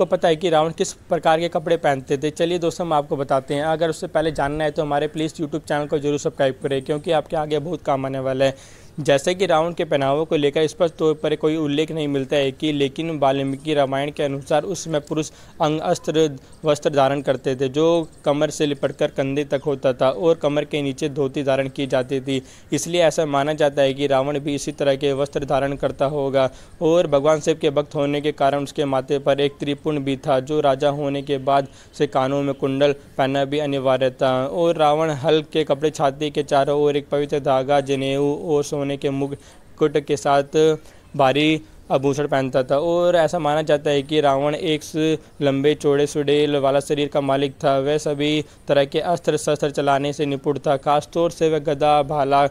आपको पता है कि रावण किस प्रकार के कपड़े पहनते थे चलिए दोस्तों हम आपको बताते हैं अगर उससे पहले जानना है तो हमारे प्लीज़ यूट्यूब चैनल को जरूर सब्सक्राइब करें क्योंकि आपके आगे बहुत काम आने वाला है जैसे कि रावण के पहनावों को लेकर स्पष्ट तौर पर कोई उल्लेख नहीं मिलता है कि लेकिन वाल्मीकि रामायण के अनुसार उस समय पुरुष अंग अस्त्र वस्त्र धारण करते थे जो कमर से लिपटकर कंधे तक होता था और कमर के नीचे धोती धारण की जाती थी इसलिए ऐसा माना जाता है कि रावण भी इसी तरह के वस्त्र धारण करता होगा और भगवान शिव के भक्त होने के कारण उसके माथे पर एक त्रिपुण भी था जो राजा होने के बाद से कानों में कुंडल पहनना भी अनिवार्य था और रावण हल के कपड़े छाती के चारों ओर एक पवित्र धागा जनेऊ और सोने के कुट के साथ भारी आभूषण पहनता था और ऐसा माना जाता है कि रावण एक लंबे चौड़े सुडेल वाला शरीर का मालिक था वह सभी तरह के अस्त्र शस्त्र चलाने से निपुण था खासतौर से वह गदा भाला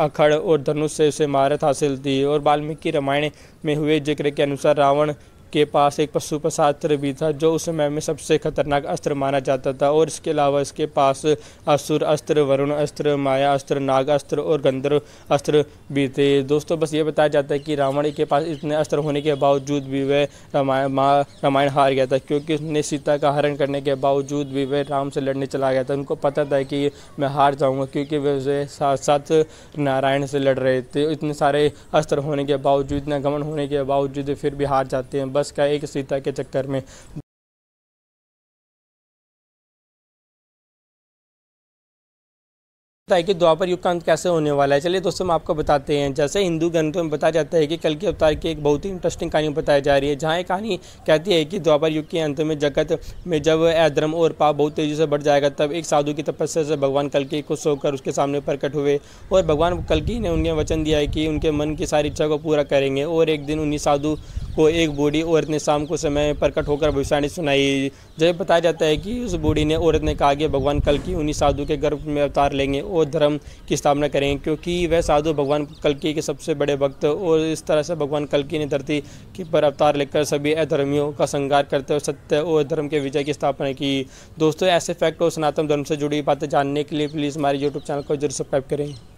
अखड़ और धनुष से उसे महारत हासिल थी और वाल्मीकि रामायण में हुए जिक्र के अनुसार रावण के पास एक पशु पशास्त्र भी था जो उस समय में सबसे खतरनाक अस्त्र माना जाता था और इसके अलावा इसके पास असुर अस्त्र वरुण अस्त्र माया अस्त्र नाग अस्त्र और गंधर्व अस्त्र भी थे दोस्तों बस ये बताया जाता है कि रावण के पास इतने अस्त्र होने के बावजूद भी वह रामायण रामायण हार गया था क्योंकि उसने सीता का हरण करने के बावजूद भी वह राम से लड़ने चला गया था उनको पता था कि मैं हार जाऊँगा क्योंकि वह उसे साथ साथ नारायण से लड़ रहे थे इतने सारे अस्त्र होने के बावजूद इतना गमन होने के बावजूद फिर भी हार जाते हैं बस बस का एक सीता के चक्कर में है कि द्वापर युग का अंत कैसे होने वाला है चलिए दोस्तों हम आपको बताते हैं जैसे हिंदू ग्रंथों में बताया जाता है कि कल के अवतार की एक बहुत ही इंटरेस्टिंग कहानी बताई जा रही है जहां एक कहानी कहती है कि द्वापर युग के अंत में जगत में जब अधर्म और पाप बहुत तेज़ी से बढ़ जाएगा तब एक साधु की तपस्या से भगवान कल के खुश होकर उसके सामने प्रकट हुए और भगवान कल ने उन्हें वचन दिया है कि उनके मन की सारी इच्छा को पूरा करेंगे और एक दिन उन्हीं साधु को एक बूढ़ी औरत ने शाम को समय प्रकट होकर भविष्यवाणी सुनाई जब बताया जाता है कि उस बूढ़ी ने औरत ने कहा कि भगवान कल की उन्हीं साधु के गर्भ में अवतार लेंगे और धर्म की स्थापना करेंगे क्योंकि वह साधु भगवान कलकी के सबसे बड़े भक्त और इस तरह से भगवान कलकी ने धरती के पर अवतार लेकर सभी अधर्मियों का संगार करते हुए सत्य और धर्म के विजय की स्थापना की दोस्तों ऐसे फैक्ट और सनातन धर्म से जुड़ी बातें जानने के लिए प्लीज़ हमारे यूट्यूब चैनल को जरूर सब्सक्राइब करें